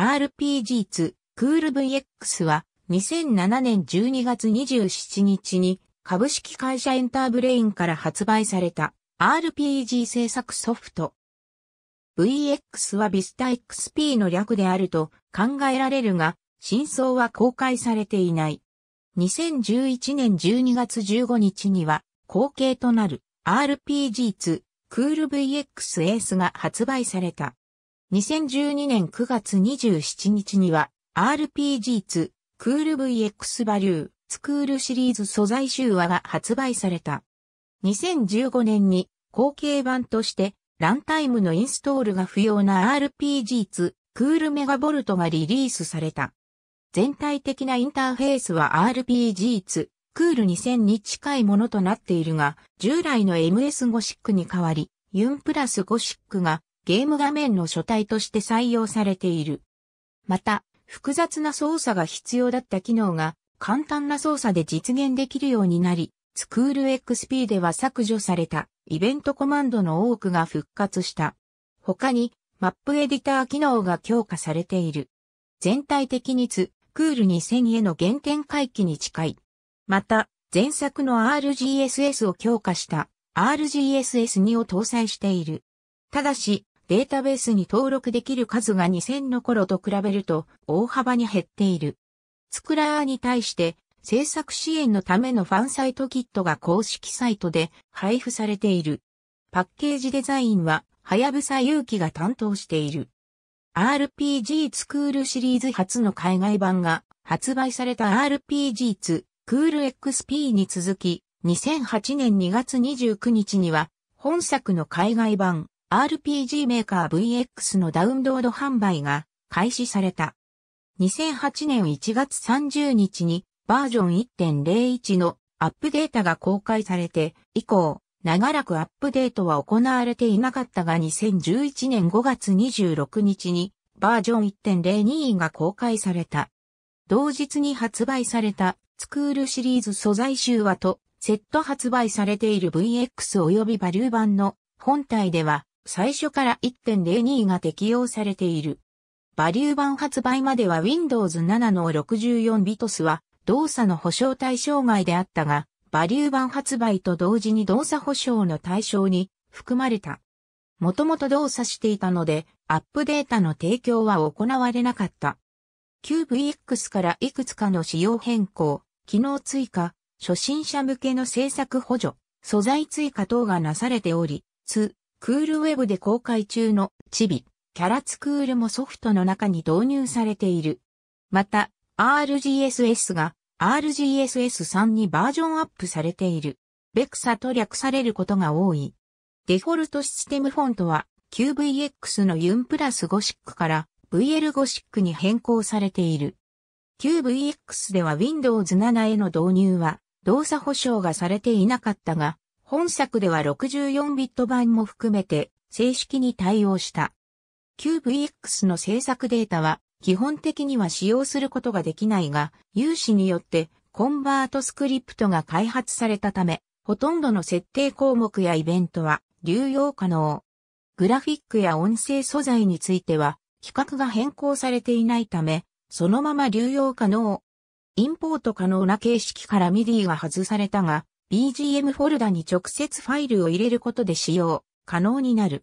RPG2 クール VX は2007年12月27日に株式会社エンターブレインから発売された RPG 制作ソフト。VX は VistaXP の略であると考えられるが、真相は公開されていない。2011年12月15日には、後継となる RPG2 クール VX エースが発売された。2012年9月27日には RPG2 クール VX バリュースクールシリーズ素材集話が発売された。2015年に後継版としてランタイムのインストールが不要な RPG2 クールメガボルトがリリースされた。全体的なインターフェースは RPG2 クール2000に近いものとなっているが、従来の MS5 シックに代わり、ユンプラス5シックがゲーム画面の書体として採用されている。また、複雑な操作が必要だった機能が簡単な操作で実現できるようになり、スクール XP では削除されたイベントコマンドの多くが復活した。他に、マップエディター機能が強化されている。全体的にツ、クール2000への原点回帰に近い。また、前作の RGSS を強化した RGSS2 を搭載している。ただし、データベースに登録できる数が2000の頃と比べると大幅に減っている。スクラーに対して制作支援のためのファンサイトキットが公式サイトで配布されている。パッケージデザインは、はやぶさゆうきが担当している。RPG ツクールシリーズ初の海外版が発売された RPG ツクール XP に続き、2008年2月29日には、本作の海外版 RPG メーカー VX のダウンロード販売が開始された。2008年1月30日にバージョン1.01のアップデータが公開されて以降、長らくアップデートは行われていなかったが2011年5月26日にバージョン1.02が公開された。同日に発売されたスクールシリーズ素材集はとセット発売されている VX 及びバリュー版の本体では最初から1.02が適用されている。バリュー版発売までは Windows 7の64ビトスは動作の保障対象外であったが、バリュー版発売と同時に動作保障の対象に含まれた。もともと動作していたので、アップデータの提供は行われなかった。QVX からいくつかの仕様変更、機能追加、初心者向けの制作補助、素材追加等がなされており、2、クールウェブで公開中のチビ、キャラツクールもソフトの中に導入されている。また、RGSS が RGSS3 にバージョンアップされている。ベクサと略されることが多い。デフォルトシステムフォントは QVX のユンプラスゴシックから VL ゴシックに変更されている。QVX では Windows 7への導入は動作保証がされていなかったが、本作では 64bit 版も含めて正式に対応した。QVX の制作データは基本的には使用することができないが、有志によってコンバートスクリプトが開発されたため、ほとんどの設定項目やイベントは流用可能。グラフィックや音声素材については、規格が変更されていないため、そのまま流用可能。インポート可能な形式から MIDI が外されたが、BGM フォルダに直接ファイルを入れることで使用可能になる。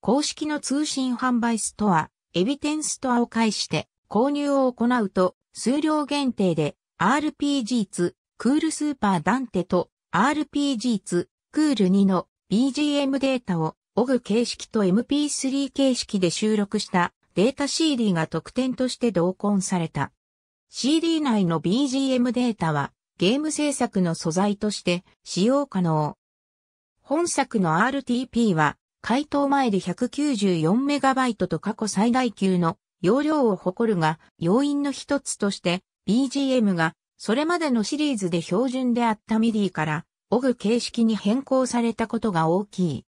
公式の通信販売ストア、エビテンストアを介して購入を行うと数量限定で RPG 2クールスーパーダンテと RPG 2クール2の BGM データを OG 形式と MP3 形式で収録したデータ CD が特典として同梱された。CD 内の BGM データはゲーム制作の素材として使用可能。本作の RTP は回答前で 194MB と過去最大級の容量を誇るが、要因の一つとして BGM がそれまでのシリーズで標準であったミディからオグ形式に変更されたことが大きい。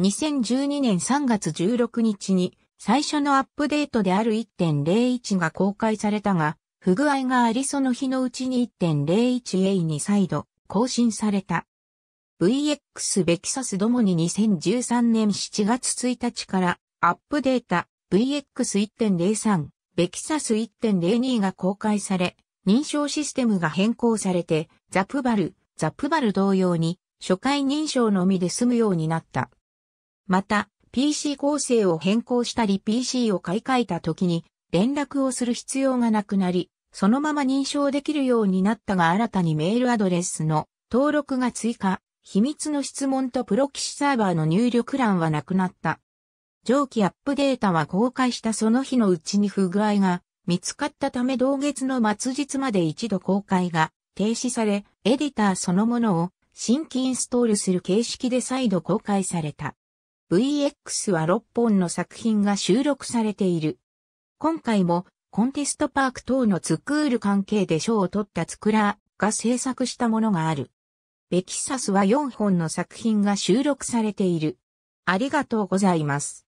2012年3月16日に最初のアップデートである1.01が公開されたが、不具合がありその日のうちに 1.01A に再度更新された。VX ベキサスどもに2013年7月1日からアップデータ VX1.03 ベキサス1.02が公開され、認証システムが変更されて、ザプバル、ザプバル同様に初回認証のみで済むようになった。また、PC 構成を変更したり PC を買い替えた時に連絡をする必要がなくなり、そのまま認証できるようになったが新たにメールアドレスの登録が追加、秘密の質問とプロキシサーバーの入力欄はなくなった。上記アップデータは公開したその日のうちに不具合が見つかったため同月の末日まで一度公開が停止され、エディターそのものを新規インストールする形式で再度公開された。VX は6本の作品が収録されている。今回もコンテストパーク等のツクール関係で賞を取ったツクラーが制作したものがある。ベキサスは4本の作品が収録されている。ありがとうございます。